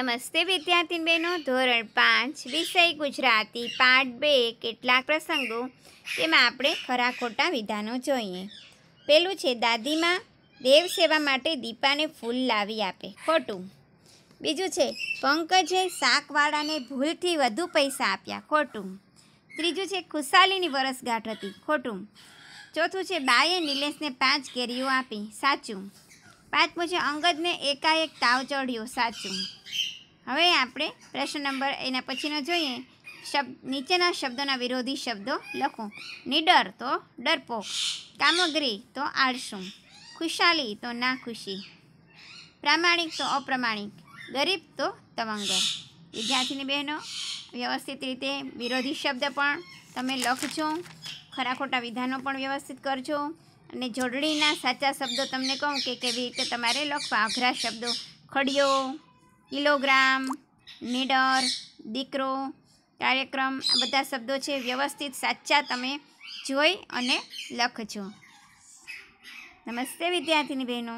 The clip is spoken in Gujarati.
નમસ્તે વિદ્યાર્થીન બહેનો ધોરણ પાંચ વિષય ગુજરાતી પાઠ બે કેટલાક પ્રસંગો તેમાં આપણે ખરા ખોટા વિધાનો જોઈએ પેલું છે દાદીમાં દેવ સેવા માટે દીપાને ફૂલ લાવી આપે ખોટું બીજું છે પંકજે શાકવાળાને ભૂલથી વધુ પૈસા આપ્યા ખોટું ત્રીજું છે ખુશાલીની વરસગાંઠ હતી ખોટું ચોથું છે બાએ નિલેશને પાંચ કેરીઓ આપી સાચું પાંચ છે અંગદને એકાએક તાવ ચડ્યો સાચું હવે આપણે પ્રશ્ન નંબર એના પછીનો જોઈએ શબ્દ નીચેના શબ્દોના વિરોધી શબ્દો લખો નિડર તો ડરપોક કામગરી તો આળસું ખુશાલી તો ના ખુશી પ્રામાણિક તો અપ્રમાણિક ગરીબ તો તવંગર વિદ્યાર્થીની બહેનો વ્યવસ્થિત રીતે વિરોધી શબ્દ પણ તમે લખજો ખરા ખોટા વિધાનો પણ વ્યવસ્થિત કરજો અને જોડણીના સાચા શબ્દો તમને કહું કે કેવી રીતે તમારે લખવા અઘરા શબ્દો ખડીયો કિલોગ્રામ નીડર દીકરો કાર્યક્રમ આ બધા શબ્દો છે વ્યવસ્થિત સાચા તમે જોઈ અને લખજો નમસ્તે વિદ્યાર્થીની બહેનો